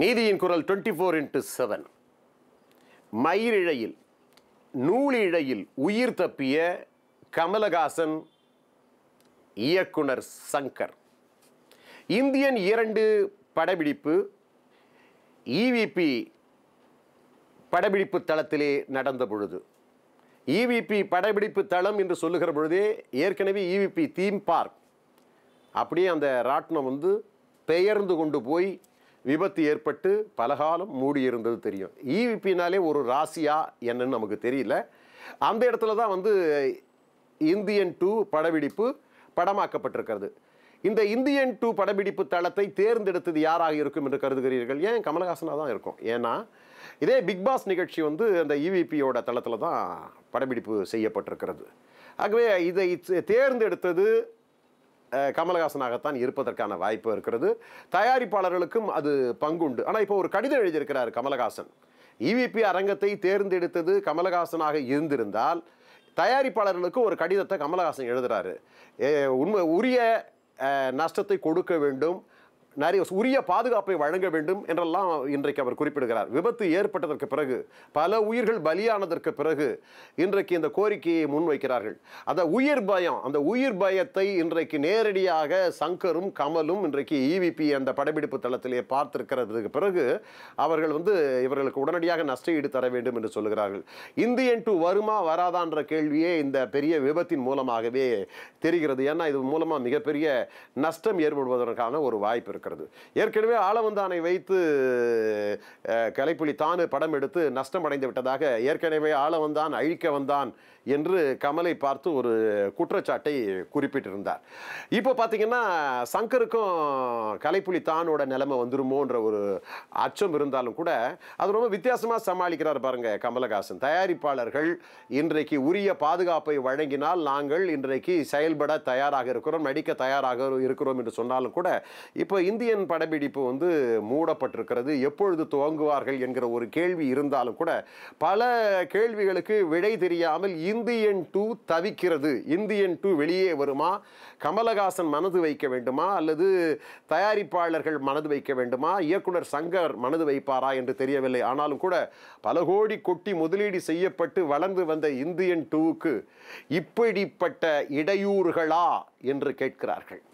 நீதியின் குரல் twenty four into seven மயிரிழையில் நூலிழையில் உயிர் தப்பிய கமலஹாசன் இயக்குனர் சங்கர் இந்தியன் இரண்டு படப்பிடிப்பு இவிபி e படப்பிடிப்பு தளத்திலே நடந்த பொழுது இவிபி e படப்பிடிப்பு தளம் என்று சொல்லுகிற பொழுதே ஏற்கனவே இவிபி தீம் பார்க் அப்படியே அந்த ராட்னம் வந்து பெயர்ந்து கொண்டு போய் விபத்து ஏற்பட்டு பலகாலம் மூடி இருந்தது தெரியும் ஈவிபினாலே e ஒரு ராசியா என்னன்னு நமக்கு தெரியல அந்த இடத்துல தான் வந்து இந்தியன் டூ படப்பிடிப்பு படமாக்கப்பட்டிருக்கிறது இந்த இந்தியன் டூ படப்பிடிப்பு தளத்தை தேர்ந்தெடுத்தது யாராக இருக்கும் என்று கருதுகிறீர்கள் ஏன் கமலஹாசனாக தான் இருக்கும் ஏன்னா இதே பிக் பாஸ் நிகழ்ச்சி வந்து அந்த இவிபியோட e தளத்தில் தான் படப்பிடிப்பு செய்யப்பட்டிருக்கிறது ஆகவே இதை தேர்ந்தெடுத்தது கமலஹாசனாகத்தான் இருப்பதற்கான வாய்ப்பு இருக்கிறது தயாரிப்பாளர்களுக்கும் அது பங்குண்டு ஆனால் இப்போ ஒரு கடிதம் எழுதியிருக்கிறார் கமலஹாசன் இவிபி e அரங்கத்தை தேர்ந்தெடுத்தது கமலஹாசனாக இருந்திருந்தால் தயாரிப்பாளர்களுக்கு ஒரு கடிதத்தை கமலஹாசன் எழுதுகிறாரு உண்மை உரிய நஷ்டத்தை கொடுக்க வேண்டும் நிறைய உரிய பாதுகாப்பை வழங்க வேண்டும் என்றெல்லாம் இன்றைக்கு அவர் குறிப்பிடுகிறார் விபத்து ஏற்பட்டதற்கு பிறகு பல உயிர்கள் பலியானதற்கு பிறகு இன்றைக்கு இந்த கோரிக்கையை முன்வைக்கிறார்கள் அந்த உயிர் பயம் அந்த உயிர் பயத்தை இன்றைக்கு நேரடியாக சங்கரும் கமலும் இன்றைக்கு இவிபி e அந்த படப்பிடிப்பு தளத்திலே பார்த்திருக்கிறதுக்கு பிறகு அவர்கள் வந்து இவர்களுக்கு உடனடியாக நஷ்டஈடு தர வேண்டும் என்று சொல்கிறார்கள் இந்தியன் டு வருமா வராதான்ற கேள்வியே இந்த பெரிய விபத்தின் மூலமாகவே தெரிகிறது ஏன்னா இது மூலமாக மிகப்பெரிய நஷ்டம் ஏற்படுவதற்கான ஒரு வாய்ப்பு இருக்கு பார்க்கறது ஏற்கனவே ஆளவந்தானை வைத்து கலைப்புலி தானு படம் எடுத்து நஷ்டம் அடைந்து விட்டதாக ஏற்கனவே ஆளவந்தான் அழிக்க வந்தான் என்று கமலை பார்த்து ஒரு குற்றச்சாட்டை குறிப்பிட்டிருந்தார் இப்போ பார்த்தீங்கன்னா சங்கருக்கும் கலைப்புலி தானோட நிலைமை வந்துருமோன்ற ஒரு அச்சம் இருந்தாலும் கூட அது ரொம்ப வித்தியாசமாக சமாளிக்கிறார் பாருங்க கமலஹாசன் தயாரிப்பாளர்கள் இன்றைக்கு உரிய பாதுகாப்பை வழங்கினால் நாங்கள் இன்றைக்கு செயல்பட தயாராக இருக்கிறோம் நடிக்க தயாராக இருக்கிறோம் என்று சொன்னாலும் கூட இப்போ இந்தியன் படப்பிடிப்பு வந்து மூடப்பட்டிருக்கிறது எப்பொழுது துவங்குவார்கள் என்கிற ஒரு கேள்வி இருந்தாலும் கூட பல கேள்விகளுக்கு விடை தெரியாமல் இந்தியன் டூ தவிக்கிறது இந்தியன் டூ வெளியே வருமா கமலஹாசன் மனது வைக்க வேண்டுமா அல்லது தயாரிப்பாளர்கள் மனது வைக்க வேண்டுமா இயக்குனர் சங்கர் மனது வைப்பாரா என்று தெரியவில்லை ஆனாலும் கூட பல கோடி கொட்டி முதலீடு செய்யப்பட்டு வளர்ந்து வந்த இந்தியன் டூவுக்கு இப்படிப்பட்ட இடையூறுகளா என்று கேட்கிறார்கள்